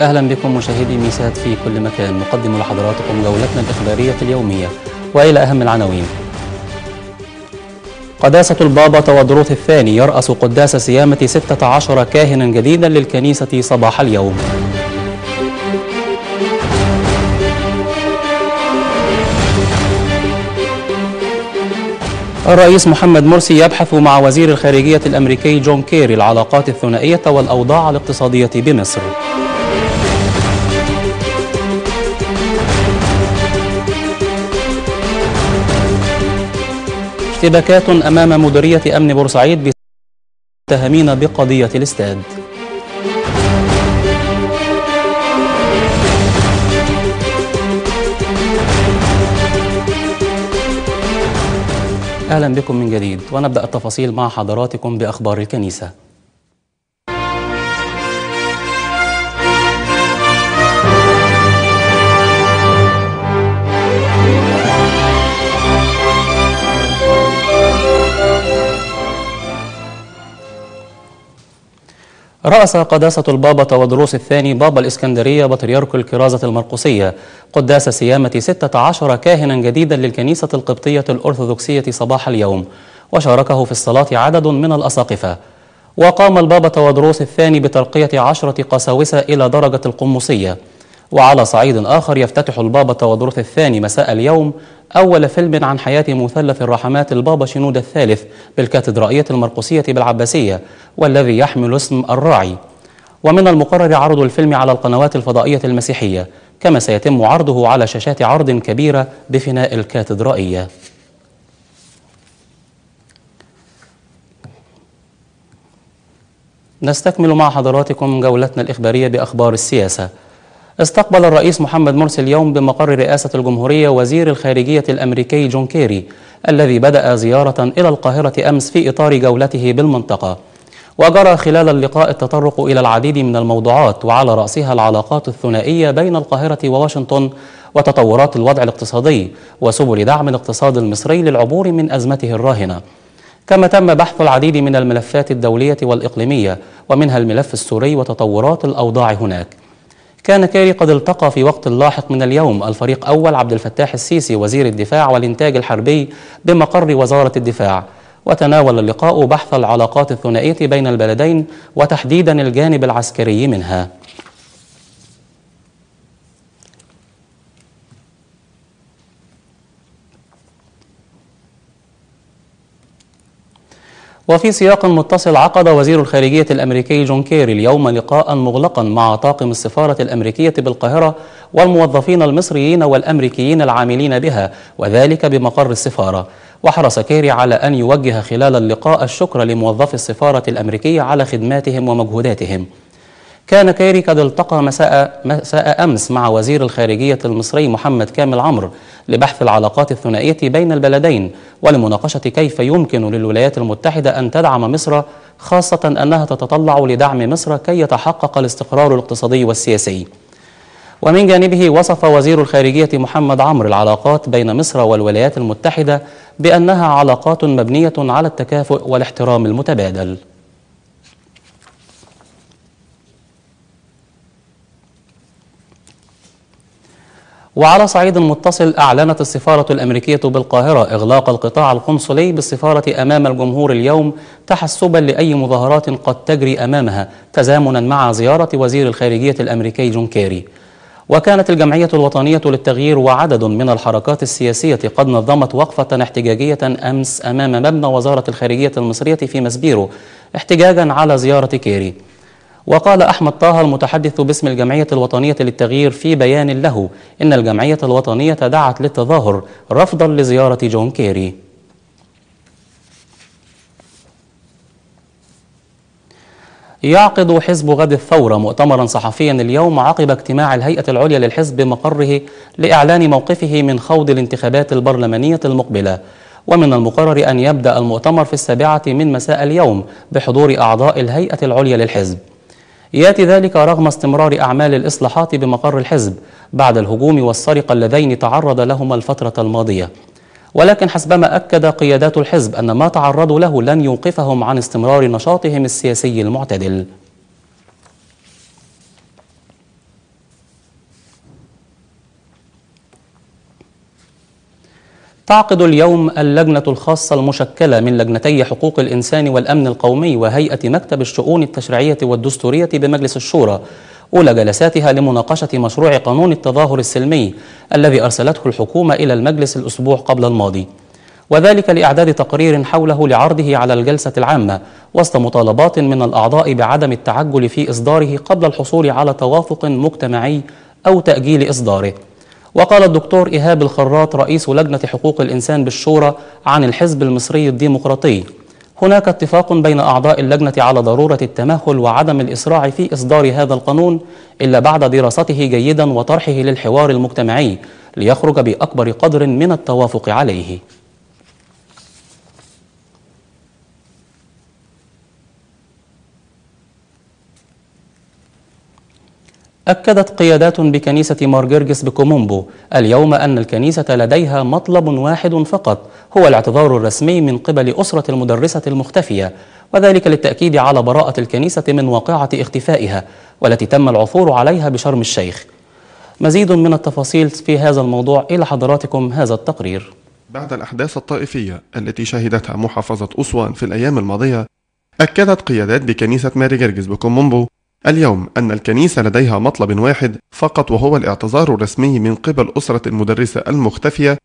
أهلا بكم مشاهدي ميسات في كل مكان نقدم لحضراتكم جولتنا الإخبارية اليومية وإلى أهم العناوين قداسة البابا تودروث الثاني يرأس قداس سيامة 16 كاهنا جديدا للكنيسة صباح اليوم الرئيس محمد مرسي يبحث مع وزير الخارجية الأمريكي جون كيري العلاقات الثنائية والأوضاع الاقتصادية بمصر اشتباكات أمام مديرية أمن بورسعيد بتهمين المتهمين بقضية الاستاد أهلا بكم من جديد ونبدأ التفاصيل مع حضراتكم بأخبار الكنيسة رأس قداسة البابا تودروس الثاني بابا الإسكندرية بطريرك الكرازة المرقسية قداس سيامة 16 كاهنا جديدا للكنيسة القبطية الأرثوذكسية صباح اليوم وشاركه في الصلاة عدد من الأساقفة وقام البابا تودروس الثاني بترقية عشرة قساوسة إلى درجة القمصية وعلى صعيد آخر يفتتح البابا تودرث الثاني مساء اليوم أول فيلم عن حياة مثلث الرحمات البابا شنود الثالث بالكاتدرائية المرقسية بالعباسية والذي يحمل اسم الراعي ومن المقرر عرض الفيلم على القنوات الفضائية المسيحية كما سيتم عرضه على شاشات عرض كبيرة بفناء الكاتدرائية نستكمل مع حضراتكم جولتنا الإخبارية بأخبار السياسة استقبل الرئيس محمد مرسي اليوم بمقر رئاسة الجمهورية وزير الخارجية الأمريكي جون كيري الذي بدأ زيارة إلى القاهرة أمس في إطار جولته بالمنطقة وجرى خلال اللقاء التطرق إلى العديد من الموضوعات وعلى رأسها العلاقات الثنائية بين القاهرة وواشنطن وتطورات الوضع الاقتصادي وسبل دعم الاقتصاد المصري للعبور من أزمته الراهنة كما تم بحث العديد من الملفات الدولية والإقليمية ومنها الملف السوري وتطورات الأوضاع هناك كان كيري قد التقى في وقت لاحق من اليوم الفريق أول عبد الفتاح السيسي وزير الدفاع والإنتاج الحربي بمقر وزارة الدفاع وتناول اللقاء بحث العلاقات الثنائية بين البلدين وتحديدا الجانب العسكري منها وفي سياق متصل عقد وزير الخارجية الأمريكي جون كيري اليوم لقاء مغلقا مع طاقم السفارة الأمريكية بالقاهرة والموظفين المصريين والأمريكيين العاملين بها وذلك بمقر السفارة وحرص كيري على أن يوجه خلال اللقاء الشكر لموظفي السفارة الأمريكية على خدماتهم ومجهوداتهم كان كيري قد التقى مساء, مساء أمس مع وزير الخارجية المصري محمد كامل عمرو لبحث العلاقات الثنائية بين البلدين ولمناقشة كيف يمكن للولايات المتحدة أن تدعم مصر خاصة أنها تتطلع لدعم مصر كي يتحقق الاستقرار الاقتصادي والسياسي ومن جانبه وصف وزير الخارجية محمد عمرو العلاقات بين مصر والولايات المتحدة بأنها علاقات مبنية على التكافؤ والاحترام المتبادل وعلى صعيد متصل أعلنت السفارة الأمريكية بالقاهرة إغلاق القطاع القنصلي بالسفارة أمام الجمهور اليوم تحسبا لأي مظاهرات قد تجري أمامها تزامنا مع زيارة وزير الخارجية الأمريكي جون كيري وكانت الجمعية الوطنية للتغيير وعدد من الحركات السياسية قد نظمت وقفة احتجاجية أمس أمام مبنى وزارة الخارجية المصرية في مسبيرو احتجاجا على زيارة كيري وقال أحمد طه المتحدث باسم الجمعية الوطنية للتغيير في بيان له إن الجمعية الوطنية دعت للتظاهر رفضا لزيارة جون كيري يعقد حزب غد الثورة مؤتمرا صحفيا اليوم عقب اجتماع الهيئة العليا للحزب بمقره لإعلان موقفه من خوض الانتخابات البرلمانية المقبلة ومن المقرر أن يبدأ المؤتمر في السابعة من مساء اليوم بحضور أعضاء الهيئة العليا للحزب ياتي ذلك رغم استمرار اعمال الاصلاحات بمقر الحزب بعد الهجوم والسرقه اللذين تعرض لهما الفتره الماضيه ولكن حسبما اكد قيادات الحزب ان ما تعرضوا له لن يوقفهم عن استمرار نشاطهم السياسي المعتدل تعقد اليوم اللجنة الخاصة المشكلة من لجنتي حقوق الإنسان والأمن القومي وهيئة مكتب الشؤون التشريعية والدستورية بمجلس الشورى أولى جلساتها لمناقشة مشروع قانون التظاهر السلمي الذي أرسلته الحكومة إلى المجلس الأسبوع قبل الماضي وذلك لإعداد تقرير حوله لعرضه على الجلسة العامة وسط مطالبات من الأعضاء بعدم التعجل في إصداره قبل الحصول على توافق مجتمعي أو تأجيل إصداره وقال الدكتور إيهاب الخراط رئيس لجنة حقوق الإنسان بالشورى عن الحزب المصري الديمقراطي هناك اتفاق بين أعضاء اللجنة على ضرورة التمهل وعدم الإسراع في إصدار هذا القانون إلا بعد دراسته جيدا وطرحه للحوار المجتمعي ليخرج بأكبر قدر من التوافق عليه أكدت قيادات بكنيسة مارجرجس بكومومبو اليوم أن الكنيسة لديها مطلب واحد فقط هو الاعتذار الرسمي من قبل أسرة المدرسة المختفية وذلك للتأكيد على براءة الكنيسة من واقعة اختفائها والتي تم العثور عليها بشرم الشيخ مزيد من التفاصيل في هذا الموضوع إلى حضراتكم هذا التقرير بعد الأحداث الطائفية التي شهدتها محافظة أسوان في الأيام الماضية أكدت قيادات بكنيسة ماري جرجس بكومومبو اليوم أن الكنيسة لديها مطلب واحد فقط وهو الاعتذار الرسمي من قبل أسرة المدرسة المختفية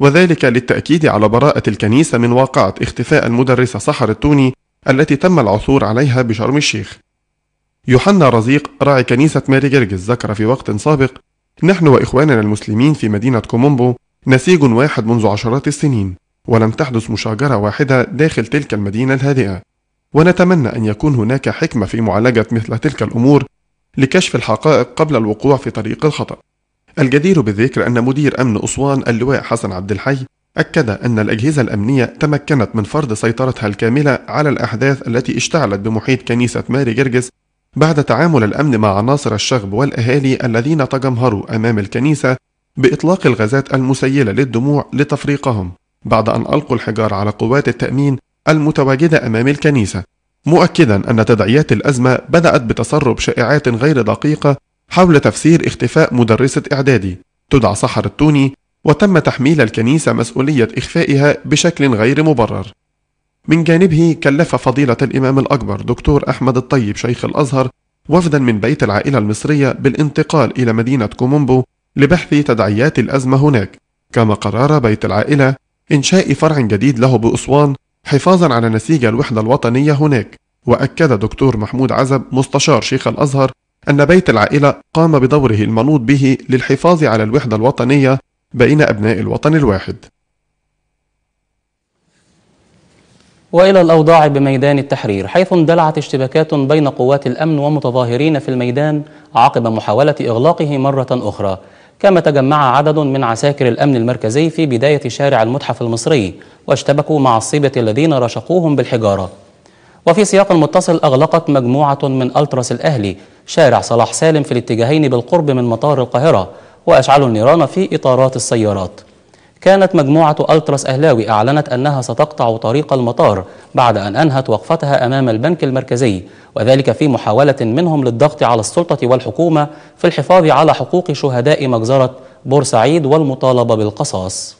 وذلك للتأكيد على براءة الكنيسة من واقعة اختفاء المدرسة سحر التوني التي تم العثور عليها بشرم الشيخ. يوحنا رزيق راعي كنيسة ماري جرجس ذكر في وقت سابق: نحن وإخواننا المسلمين في مدينة كومومبو نسيج واحد منذ عشرات السنين، ولم تحدث مشاجرة واحدة داخل تلك المدينة الهادئة. ونتمنى أن يكون هناك حكمة في معالجة مثل تلك الأمور لكشف الحقائق قبل الوقوع في طريق الخطأ. الجدير بالذكر أن مدير أمن أسوان اللواء حسن عبد الحي أكد أن الأجهزة الأمنية تمكنت من فرض سيطرتها الكاملة على الأحداث التي اشتعلت بمحيط كنيسة ماري جرجس بعد تعامل الأمن مع عناصر الشغب والأهالي الذين تجمهروا أمام الكنيسة بإطلاق الغازات المسيلة للدموع لتفريقهم بعد أن ألقوا الحجار على قوات التأمين المتواجدة أمام الكنيسة مؤكدا أن تداعيات الأزمة بدأت بتسرب شائعات غير دقيقة حول تفسير اختفاء مدرسة إعدادي تدعى سحر التوني وتم تحميل الكنيسة مسؤولية إخفائها بشكل غير مبرر من جانبه كلف فضيلة الإمام الأكبر دكتور أحمد الطيب شيخ الأزهر وفدا من بيت العائلة المصرية بالانتقال إلى مدينة كومومبو لبحث تداعيات الأزمة هناك كما قرر بيت العائلة إنشاء فرع جديد له بأسوان حفاظا على نسيج الوحدة الوطنية هناك وأكد دكتور محمود عزب مستشار شيخ الأزهر أن بيت العائلة قام بدوره المنوط به للحفاظ على الوحدة الوطنية بين أبناء الوطن الواحد والى الاوضاع بميدان التحرير حيث اندلعت اشتباكات بين قوات الامن ومتظاهرين في الميدان عقب محاوله اغلاقه مره اخرى كما تجمع عدد من عساكر الأمن المركزي في بداية شارع المتحف المصري واشتبكوا مع الصيبة الذين رشقوهم بالحجارة وفي سياق متصل أغلقت مجموعة من ألتراس الأهلي شارع صلاح سالم في الاتجاهين بالقرب من مطار القاهرة وأشعلوا النيران في إطارات السيارات كانت مجموعة ألتراس أهلاوي أعلنت أنها ستقطع طريق المطار بعد أن أنهت وقفتها أمام البنك المركزي وذلك في محاولة منهم للضغط على السلطة والحكومة في الحفاظ على حقوق شهداء مجزرة بورسعيد والمطالبة بالقصاص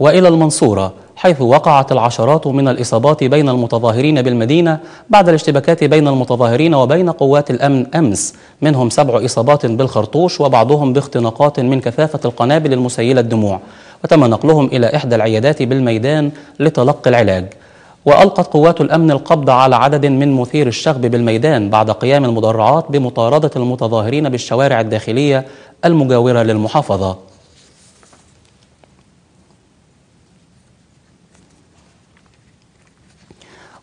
وإلى المنصورة حيث وقعت العشرات من الإصابات بين المتظاهرين بالمدينة بعد الاشتباكات بين المتظاهرين وبين قوات الأمن أمس منهم سبع إصابات بالخرطوش وبعضهم باختناقات من كثافة القنابل المسيلة الدموع وتم نقلهم إلى إحدى العيادات بالميدان لتلقي العلاج وألقت قوات الأمن القبض على عدد من مثير الشغب بالميدان بعد قيام المدرعات بمطاردة المتظاهرين بالشوارع الداخلية المجاورة للمحافظة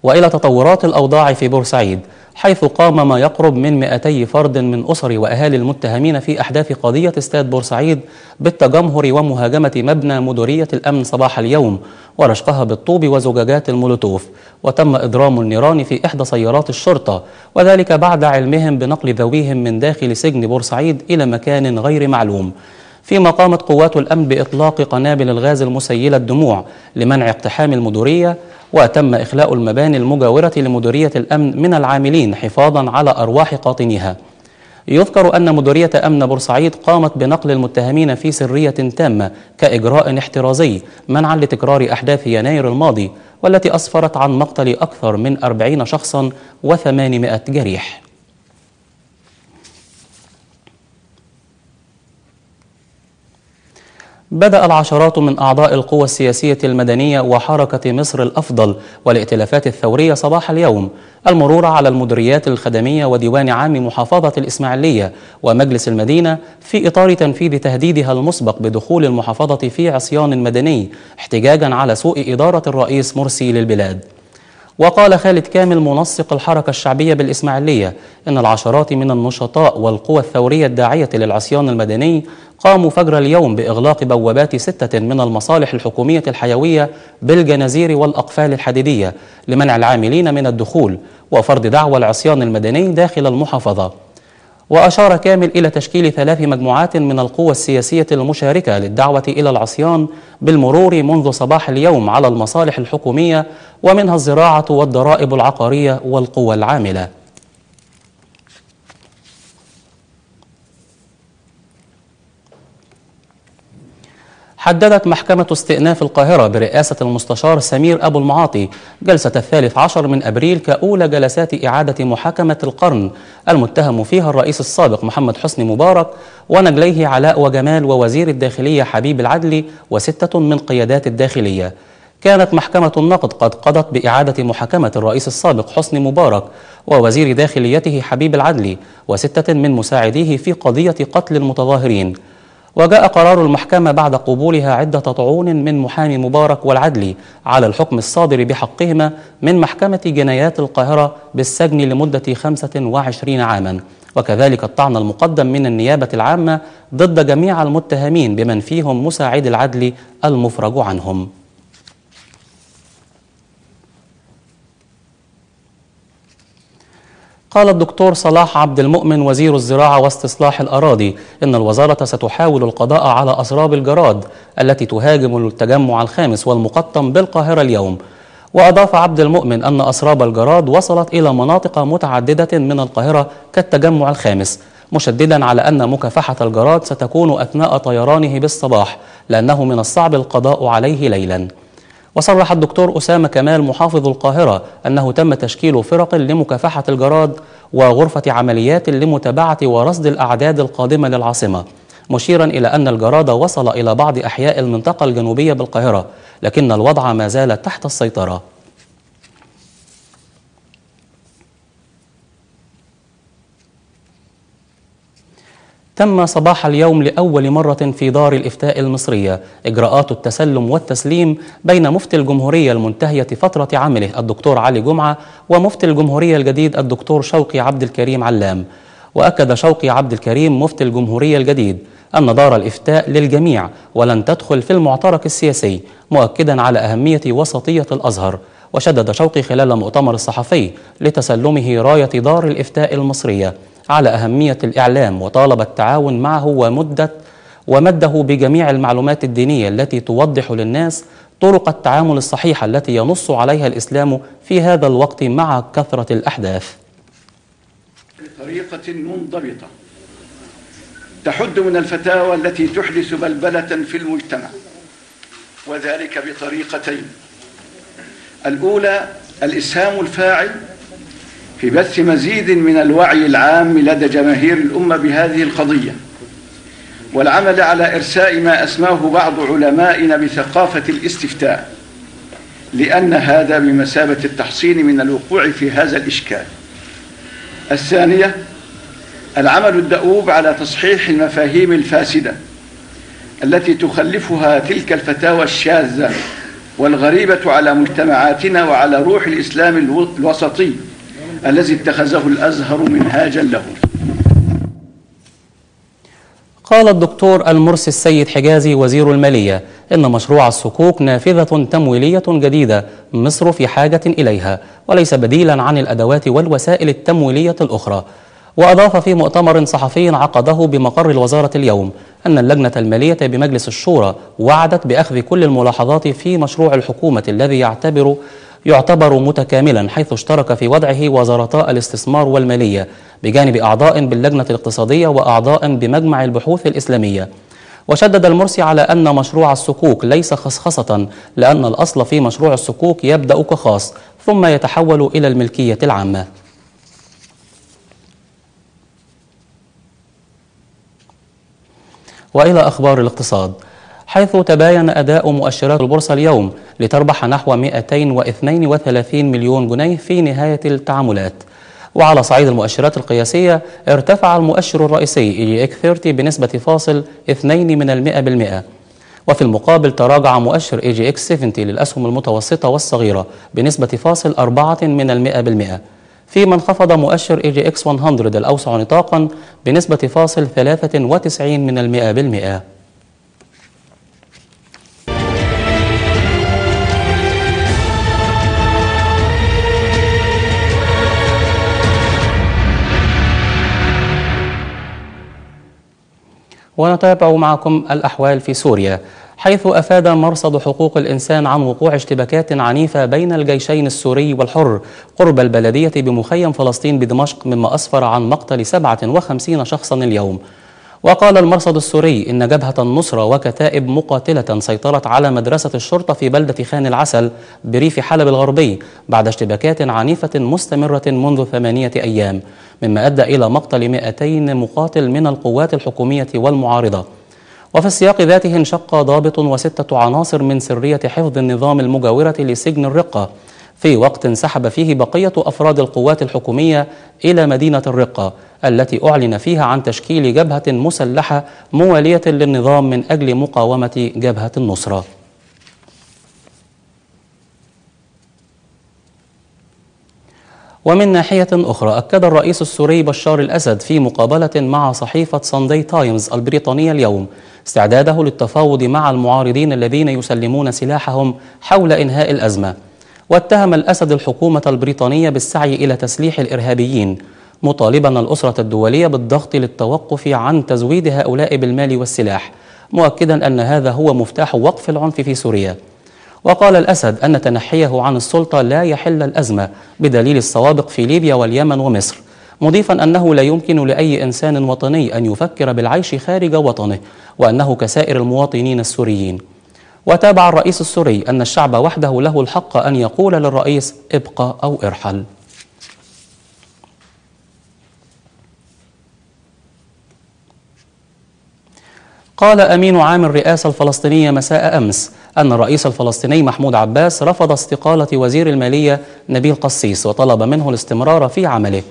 وإلى تطورات الأوضاع في بورسعيد حيث قام ما يقرب من 200 فرد من أسر وأهالي المتهمين في أحداث قضية استاد بورسعيد بالتجمهر ومهاجمة مبنى مديرية الأمن صباح اليوم ورشقها بالطوب وزجاجات المولوتوف وتم إضرام النيران في إحدى سيارات الشرطة وذلك بعد علمهم بنقل ذويهم من داخل سجن بورسعيد إلى مكان غير معلوم فيما قامت قوات الأمن بإطلاق قنابل الغاز المسيلة الدموع لمنع اقتحام المديرية وتم إخلاء المباني المجاورة لمديرية الأمن من العاملين حفاظا على أرواح قاطنيها يذكر أن مديرية أمن بورسعيد قامت بنقل المتهمين في سرية تامة كإجراء احترازي منعا لتكرار أحداث يناير الماضي والتي أسفرت عن مقتل أكثر من 40 شخصا و800 جريح بدأ العشرات من أعضاء القوى السياسية المدنية وحركة مصر الأفضل والائتلافات الثورية صباح اليوم المرور على المديريات الخدمية وديوان عام محافظة الإسماعيلية ومجلس المدينة في إطار تنفيذ تهديدها المسبق بدخول المحافظة في عصيان مدني احتجاجا على سوء إدارة الرئيس مرسي للبلاد وقال خالد كامل منسق الحركة الشعبية بالإسماعيلية إن العشرات من النشطاء والقوى الثورية الداعية للعصيان المدني قاموا فجر اليوم بإغلاق بوابات ستة من المصالح الحكومية الحيوية بالجنازير والأقفال الحديدية لمنع العاملين من الدخول وفرض دعوى العصيان المدني داخل المحافظة وأشار كامل إلى تشكيل ثلاث مجموعات من القوى السياسية المشاركة للدعوة إلى العصيان بالمرور منذ صباح اليوم على المصالح الحكومية ومنها الزراعة والضرائب العقارية والقوى العاملة حددت محكمة استئناف القاهرة برئاسة المستشار سمير أبو المعاطي جلسة الثالث عشر من أبريل كأولى جلسات إعادة محاكمة القرن المتهم فيها الرئيس السابق محمد حسني مبارك ونجليه علاء وجمال ووزير الداخلية حبيب العدلي وستة من قيادات الداخلية كانت محكمة النقد قد قضت بإعادة محاكمة الرئيس السابق حسني مبارك ووزير داخليته حبيب العدلي وستة من مساعديه في قضية قتل المتظاهرين وجاء قرار المحكمة بعد قبولها عدة طعون من محامي مبارك والعدلي على الحكم الصادر بحقهما من محكمة جنايات القاهرة بالسجن لمدة 25 عاما وكذلك الطعن المقدم من النيابة العامة ضد جميع المتهمين بمن فيهم مساعد العدل المفرج عنهم قال الدكتور صلاح عبد المؤمن وزير الزراعة واستصلاح الأراضي إن الوزارة ستحاول القضاء على أسراب الجراد التي تهاجم التجمع الخامس والمقطم بالقاهرة اليوم وأضاف عبد المؤمن أن أسراب الجراد وصلت إلى مناطق متعددة من القاهرة كالتجمع الخامس مشددا على أن مكافحة الجراد ستكون أثناء طيرانه بالصباح لأنه من الصعب القضاء عليه ليلاً وصرح الدكتور أسامة كمال محافظ القاهرة أنه تم تشكيل فرق لمكافحة الجراد وغرفة عمليات لمتابعة ورصد الأعداد القادمة للعاصمة مشيرا إلى أن الجراد وصل إلى بعض أحياء المنطقة الجنوبية بالقاهرة لكن الوضع ما زال تحت السيطرة تم صباح اليوم لأول مرة في دار الإفتاء المصرية إجراءات التسلم والتسليم بين مفتي الجمهورية المنتهية فترة عمله الدكتور علي جمعة ومفتي الجمهورية الجديد الدكتور شوقي عبد الكريم علام وأكد شوقي عبد الكريم مفتي الجمهورية الجديد أن دار الإفتاء للجميع ولن تدخل في المعترك السياسي مؤكدا على أهمية وسطية الأزهر وشدد شوقي خلال مؤتمر الصحفي لتسلمه راية دار الإفتاء المصرية على أهمية الإعلام وطالب التعاون معه ومدة ومده بجميع المعلومات الدينية التي توضح للناس طرق التعامل الصحيحة التي ينص عليها الإسلام في هذا الوقت مع كثرة الأحداث بطريقة منضبطة تحد من الفتاوى التي تحدث بلبلة في المجتمع وذلك بطريقتين الأولى الإسهام الفاعل في بث مزيد من الوعي العام لدى جماهير الأمة بهذه القضية والعمل على إرساء ما أسماه بعض علمائنا بثقافة الاستفتاء لأن هذا بمثابة التحصين من الوقوع في هذا الإشكال الثانية العمل الدؤوب على تصحيح المفاهيم الفاسدة التي تخلفها تلك الفتاوى الشاذة والغريبة على مجتمعاتنا وعلى روح الإسلام الوسطي الذي اتخذه الأزهر منهاجا له قال الدكتور المرسي السيد حجازي وزير المالية إن مشروع الصكوك نافذة تمويلية جديدة مصر في حاجة إليها وليس بديلا عن الأدوات والوسائل التمويلية الأخرى وأضاف في مؤتمر صحفي عقده بمقر الوزارة اليوم أن اللجنة المالية بمجلس الشورى وعدت بأخذ كل الملاحظات في مشروع الحكومة الذي يعتبر يعتبر متكاملا حيث اشترك في وضعه وزارتا الاستثمار والمالية بجانب أعضاء باللجنة الاقتصادية وأعضاء بمجمع البحوث الإسلامية وشدد المرسي على أن مشروع السكوك ليس خصخصة لأن الأصل في مشروع السكوك يبدأ كخاص ثم يتحول إلى الملكية العامة وإلى أخبار الاقتصاد حيث تباين أداء مؤشرات البورصة اليوم لتربح نحو 232 مليون جنيه في نهاية التعاملات وعلى صعيد المؤشرات القياسية ارتفع المؤشر الرئيسي إي إك 30 بنسبة فاصل 2 من المئة بالمئة وفي المقابل تراجع مؤشر اي جي اكس 70 للأسهم المتوسطة والصغيرة بنسبة فاصل 4 من المئة بالمئة فيما انخفض مؤشر اي جي اكس 100 الأوسع نطاقا بنسبة فاصل 93 من المئة بالمئة ونتابع معكم الأحوال في سوريا حيث أفاد مرصد حقوق الإنسان عن وقوع اشتباكات عنيفة بين الجيشين السوري والحر قرب البلدية بمخيم فلسطين بدمشق مما أسفر عن مقتل 57 شخصا اليوم وقال المرصد السوري إن جبهة النصرة وكتائب مقاتلة سيطرت على مدرسة الشرطة في بلدة خان العسل بريف حلب الغربي بعد اشتباكات عنيفة مستمرة منذ ثمانية أيام مما أدى إلى مقتل 200 مقاتل من القوات الحكومية والمعارضة وفي السياق ذاته انشق ضابط وستة عناصر من سرية حفظ النظام المجاورة لسجن الرقة في وقت انسحب فيه بقية أفراد القوات الحكومية إلى مدينة الرقة التي أعلن فيها عن تشكيل جبهة مسلحة موالية للنظام من أجل مقاومة جبهة النصرة ومن ناحية أخرى أكد الرئيس السوري بشار الأسد في مقابلة مع صحيفة ساندي تايمز البريطانية اليوم استعداده للتفاوض مع المعارضين الذين يسلمون سلاحهم حول إنهاء الأزمة واتهم الأسد الحكومة البريطانية بالسعي إلى تسليح الإرهابيين مطالبا الأسرة الدولية بالضغط للتوقف عن تزويد هؤلاء بالمال والسلاح مؤكدا أن هذا هو مفتاح وقف العنف في سوريا وقال الأسد أن تنحيه عن السلطة لا يحل الأزمة بدليل السوابق في ليبيا واليمن ومصر مضيفا أنه لا يمكن لأي إنسان وطني أن يفكر بالعيش خارج وطنه وأنه كسائر المواطنين السوريين وتابع الرئيس السوري أن الشعب وحده له الحق أن يقول للرئيس ابقى أو ارحل قال أمين عام الرئاسة الفلسطينية مساء أمس أن الرئيس الفلسطيني محمود عباس رفض استقالة وزير المالية نبيل قسيس وطلب منه الاستمرار في عمله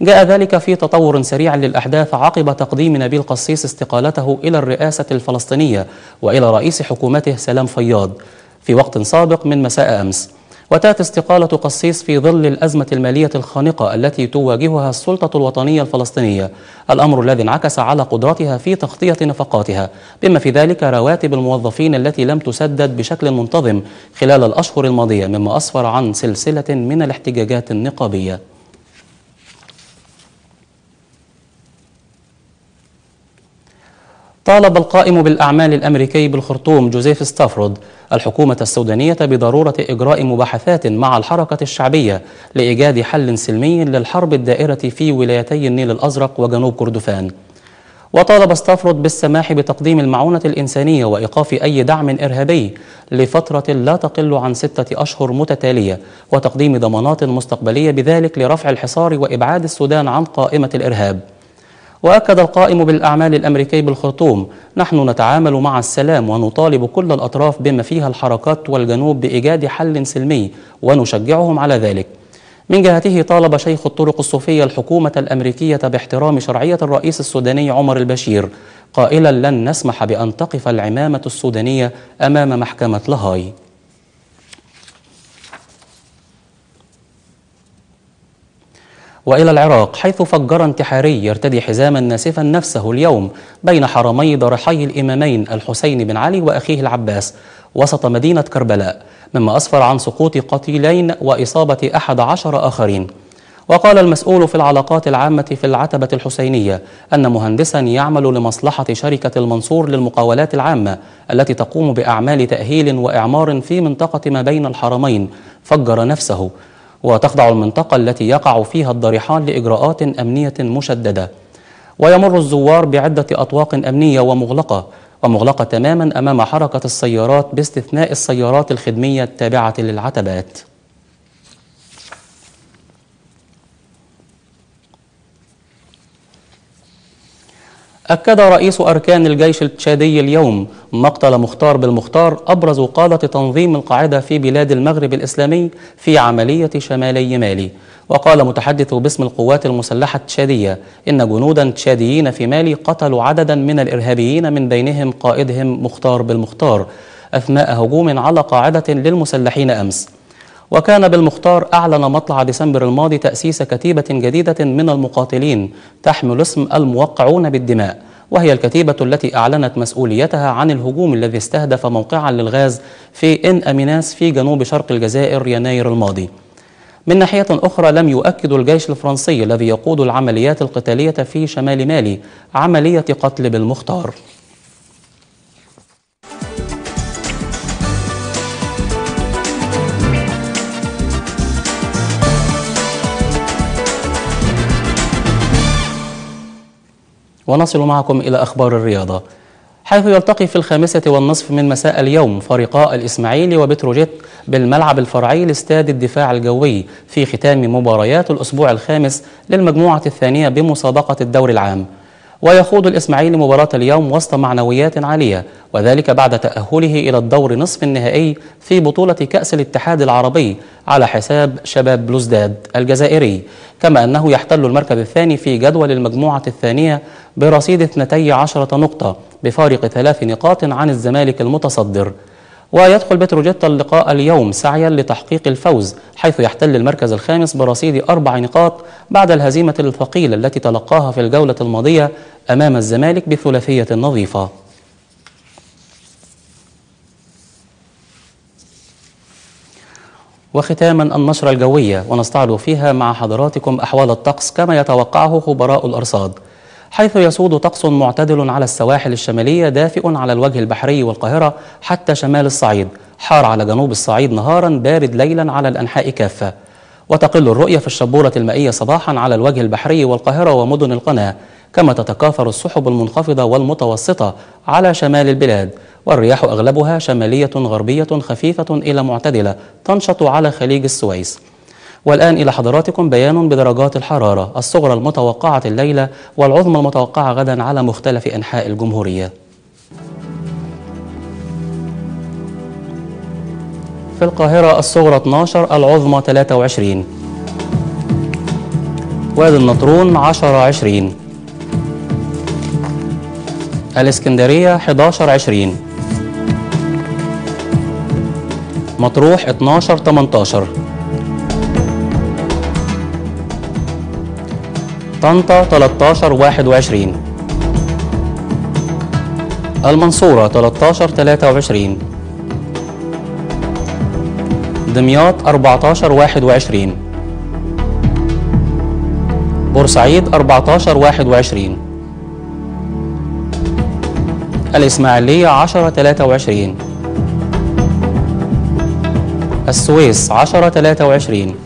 جاء ذلك في تطور سريع للأحداث عقب تقديم نبيل قصيص استقالته إلى الرئاسة الفلسطينية وإلى رئيس حكومته سلام فياض في وقت سابق من مساء أمس وتأتي استقالة قصيص في ظل الأزمة المالية الخانقة التي تواجهها السلطة الوطنية الفلسطينية الأمر الذي انعكس على قدرتها في تغطية نفقاتها بما في ذلك رواتب الموظفين التي لم تسدد بشكل منتظم خلال الأشهر الماضية مما أسفر عن سلسلة من الاحتجاجات النقابية طالب القائم بالأعمال الأمريكي بالخرطوم جوزيف ستافرود الحكومة السودانية بضرورة إجراء مباحثات مع الحركة الشعبية لإيجاد حل سلمي للحرب الدائرة في ولايتي النيل الأزرق وجنوب كردفان وطالب ستافرود بالسماح بتقديم المعونة الإنسانية وإيقاف أي دعم إرهابي لفترة لا تقل عن ستة أشهر متتالية وتقديم ضمانات مستقبلية بذلك لرفع الحصار وإبعاد السودان عن قائمة الإرهاب وأكد القائم بالأعمال الأمريكي بالخرطوم نحن نتعامل مع السلام ونطالب كل الأطراف بما فيها الحركات والجنوب بإيجاد حل سلمي ونشجعهم على ذلك من جهته طالب شيخ الطرق الصوفية الحكومة الأمريكية باحترام شرعية الرئيس السوداني عمر البشير قائلا لن نسمح بأن تقف العمامة السودانية أمام محكمة لاهاي وإلى العراق حيث فجر انتحاري يرتدي حزاما ناسفا نفسه اليوم بين حرمي ضرحي الإمامين الحسين بن علي وأخيه العباس وسط مدينة كربلاء مما أسفر عن سقوط قتيلين وإصابة أحد عشر آخرين وقال المسؤول في العلاقات العامة في العتبة الحسينية أن مهندسا يعمل لمصلحة شركة المنصور للمقاولات العامة التي تقوم بأعمال تأهيل وإعمار في منطقة ما بين الحرمين فجر نفسه وتخضع المنطقة التي يقع فيها الضريحان لإجراءات أمنية مشددة ويمر الزوار بعدة أطواق أمنية ومغلقة ومغلقة تماما أمام حركة السيارات باستثناء السيارات الخدمية التابعة للعتبات أكد رئيس أركان الجيش التشادي اليوم مقتل مختار بالمختار أبرز قادة تنظيم القاعدة في بلاد المغرب الإسلامي في عملية شمالي مالي وقال متحدث باسم القوات المسلحة التشادية إن جنودا تشاديين في مالي قتلوا عددا من الإرهابيين من بينهم قائدهم مختار بالمختار أثناء هجوم على قاعدة للمسلحين أمس وكان بالمختار أعلن مطلع ديسمبر الماضي تأسيس كتيبة جديدة من المقاتلين تحمل اسم الموقعون بالدماء وهي الكتيبة التي أعلنت مسؤوليتها عن الهجوم الذي استهدف موقعا للغاز في إن أميناس في جنوب شرق الجزائر يناير الماضي من ناحية أخرى لم يؤكد الجيش الفرنسي الذي يقود العمليات القتالية في شمال مالي عملية قتل بالمختار ونصل معكم إلى أخبار الرياضة حيث يلتقي في الخامسة والنصف من مساء اليوم فريقا الإسماعيلي وبتروجيت بالملعب الفرعي لاستاد الدفاع الجوي في ختام مباريات الأسبوع الخامس للمجموعة الثانية بمسابقة الدور العام ويخوض الإسماعيلي مباراة اليوم وسط معنويات عالية وذلك بعد تأهله إلى الدور نصف النهائي في بطولة كأس الاتحاد العربي على حساب شباب بلوزداد الجزائري كما أنه يحتل المركز الثاني في جدول المجموعة الثانية برصيد 12 نقطة بفارق ثلاث نقاط عن الزمالك المتصدر ويدخل بتروجيت اللقاء اليوم سعيا لتحقيق الفوز حيث يحتل المركز الخامس برصيد أربع نقاط بعد الهزيمة الثقيلة التي تلقاها في الجولة الماضية أمام الزمالك بثلاثية نظيفة وختاما النشرة الجوية ونستعرض فيها مع حضراتكم أحوال الطقس كما يتوقعه خبراء الأرصاد حيث يسود طقس معتدل على السواحل الشمالية دافئ على الوجه البحري والقاهرة حتى شمال الصعيد حار على جنوب الصعيد نهارا بارد ليلا على الأنحاء كافة وتقل الرؤية في الشبورة المائية صباحا على الوجه البحري والقاهرة ومدن القناة كما تتكاثر السحب المنخفضة والمتوسطة على شمال البلاد والرياح أغلبها شمالية غربية خفيفة إلى معتدلة تنشط على خليج السويس والآن إلى حضراتكم بيان بدرجات الحرارة الصغرى المتوقعة الليلة والعظمى المتوقعة غدا على مختلف أنحاء الجمهورية في القاهرة الصغرى 12 العظمى 23 وادي النطرون 10 20 الإسكندرية 11 20 مطروح 12 18 طنطا 13 21 المنصورة 13 23 دمياط 14 21 بورسعيد 14 21 الإسماعيلية 10 23 السويس 10 23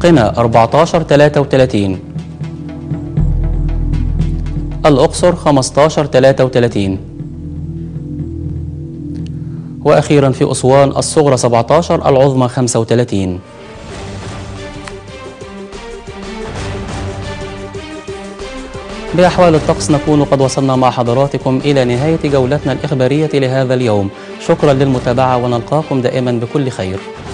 قنا 1433 الأقصر 1533 وأخيرا في أسوان الصغرى 17 العظمى 35 بأحوال الطقس نكون قد وصلنا مع حضراتكم إلى نهاية جولتنا الإخبارية لهذا اليوم شكرا للمتابعة ونلقاكم دائما بكل خير